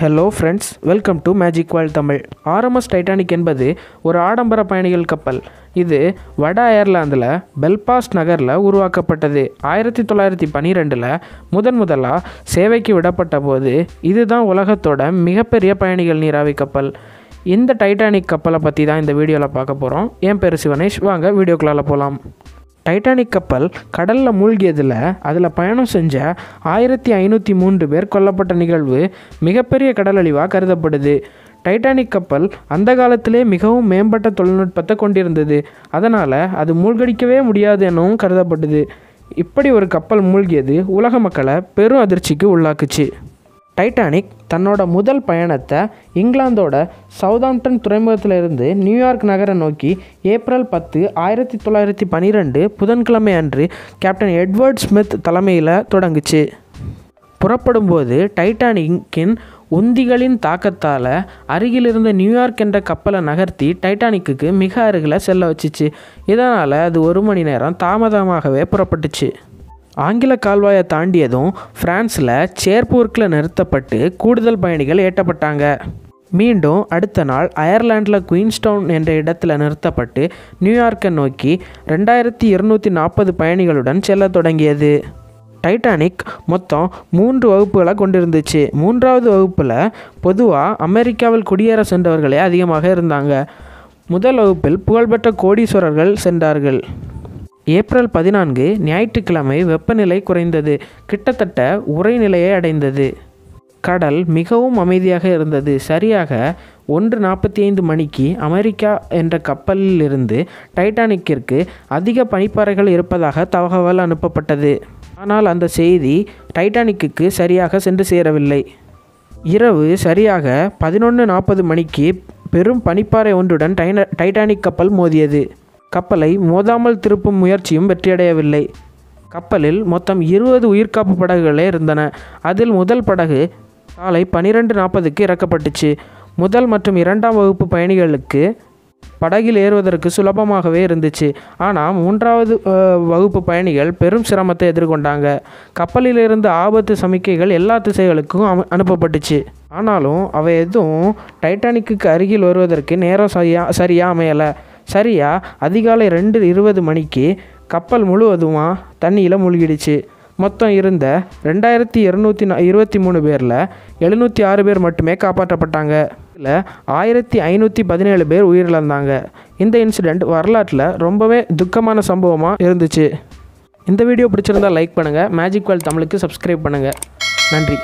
hello friends welcome to magic wall Tamil RMS Titanic என்பது ஒரு ஆடம்பர பயணிகள் கப்பல் இது வட அயர்லாந்தில் பெல்பாஸ்ட் நகரில் உருவாக்கப்பட்டது ஆயிரத்தி தொள்ளாயிரத்தி பன்னிரெண்டில் முதன் முதலாக சேவைக்கு விடப்பட்ட போது இதுதான் உலகத்தோட மிகப்பெரிய பயணிகள் நீராவி கப்பல் இந்த டைட்டானிக் கப்பலை பற்றி தான் இந்த வீடியோவில் பார்க்க போகிறோம் என் பேர் சிவனேஷ் வாங்க வீடியோக்களால் போகலாம் டைட்டானிக் கப்பல் கடலில் மூழ்கியதில் அதில் பயணம் செஞ்ச ஆயிரத்தி ஐநூற்றி மூன்று பேர் கொல்லப்பட்ட நிகழ்வு மிகப்பெரிய கடலழிவாக கருதப்படுது டைட்டானிக் கப்பல் அந்த காலத்திலே மிகவும் மேம்பட்ட தொழில்நுட்பத்தை கொண்டிருந்தது அதனால் அது மூழ்கடிக்கவே முடியாது எனவும் கருதப்பட்டது இப்படி ஒரு கப்பல் மூழ்கியது உலக மக்களை பெரும் அதிர்ச்சிக்கு உள்ளாக்குச்சு டைட்டானிக் தன்னோட முதல் பயணத்தை இங்கிலாந்தோட சவுதாம்டன் துறைமுகத்திலிருந்து நியூயார்க் நகரை நோக்கி ஏப்ரல் பத்து ஆயிரத்தி தொள்ளாயிரத்தி பன்னிரெண்டு புதன்கிழமை அன்று கேப்டன் எட்வர்ட் ஸ்மித் தலைமையில் தொடங்குச்சு புறப்படும்போது டைட்டானிக்கின் உந்திகளின் தாக்கத்தால் அருகிலிருந்த நியூயார்க் என்ற கப்பலை நகர்த்தி டைட்டானிக்கு மிக அருகில் செல்ல வச்சிச்சு இதனால் அது ஒரு மணி நேரம் தாமதமாகவே புறப்பட்டுச்சு ஆங்கில கால்வாயை தாண்டியதும் பிரான்ஸில் சேர்பூர்க்கில் நிறுத்தப்பட்டு கூடுதல் பயணிகள் ஏற்றப்பட்டாங்க மீண்டும் அடுத்த நாள் அயர்லாண்டில் குயின்ஸ்டவுன் என்ற இடத்தில் நிறுத்தப்பட்டு நியூயார்க்கை நோக்கி ரெண்டாயிரத்தி இருநூற்றி நாற்பது பயணிகளுடன் செல்ல தொடங்கியது டைட்டானிக் மொத்தம் மூன்று வகுப்புகளை கொண்டிருந்துச்சு மூன்றாவது வகுப்பில் பொதுவாக அமெரிக்காவில் குடியேற சென்றவர்களே அதிகமாக இருந்தாங்க முதல் வகுப்பில் புகழ்பெற்ற கோடீஸ்வரர்கள் சென்றார்கள் ஏப்ரல் பதினான்கு ஞாயிற்றுக்கிழமை வெப்பநிலை குறைந்தது கிட்டத்தட்ட உறைநிலையை அடைந்தது கடல் மிகவும் அமைதியாக இருந்தது சரியாக ஒன்று நாற்பத்தி ஐந்து மணிக்கு அமெரிக்கா என்ற கப்பலில் இருந்து டைட்டானிக்கிற்கு அதிக பனிப்பாறைகள் இருப்பதாக தகவல் அனுப்பப்பட்டது ஆனால் அந்த செய்தி டைட்டானிக்கு சரியாக சென்று சேரவில்லை இரவு சரியாக பதினொன்று நாற்பது மணிக்கு பெரும் பனிப்பாறை ஒன்றுடன் டைன டைட்டானிக் கப்பல் மோதியது கப்பலை மோதாமல் திருப்பும் முயற்சியும் வெற்றியடையவில்லை கப்பலில் மொத்தம் இருபது உயிர்காப்பு படகுகளே இருந்தன அதில் முதல் படகு காலை பனிரெண்டு நாற்பதுக்கு இறக்கப்பட்டுச்சு முதல் மற்றும் இரண்டாம் வகுப்பு பயணிகளுக்கு படகில் ஏறுவதற்கு சுலபமாகவே இருந்துச்சு ஆனால் மூன்றாவது வகுப்பு பயணிகள் பெரும் சிரமத்தை எதிர்கொண்டாங்க கப்பலிலிருந்து ஆபத்து சமிக்கைகள் எல்லா திசைகளுக்கும் அனுப்பப்பட்டுச்சு ஆனாலும் அவை எதுவும் டைட்டானிக்கு அருகில் வருவதற்கு நேரம் சரியா சரியாக அமையலை சரியாக அதிகாலை ரெண்டு இருபது மணிக்கு கப்பல் முழுவதுமாக தண்ணியில் மூழ்கிடுச்சு மொத்தம் இருந்த ரெண்டாயிரத்தி இரநூத்தி இருபத்தி மூணு பேரில் எழுநூற்றி ஆறு பேர் மட்டுமே காப்பாற்றப்பட்டாங்க இதில் ஆயிரத்தி ஐநூற்றி பதினேழு பேர் உயிரிழந்தாங்க இந்த இன்சிடெண்ட் வரலாற்றில் ரொம்பவே துக்கமான சம்பவமாக இருந்துச்சு இந்த வீடியோ பிடிச்சிருந்தால் லைக் பண்ணுங்கள் மேஜிக் வேல் தமிழுக்கு சப்ஸ்கிரைப் பண்ணுங்கள் நன்றி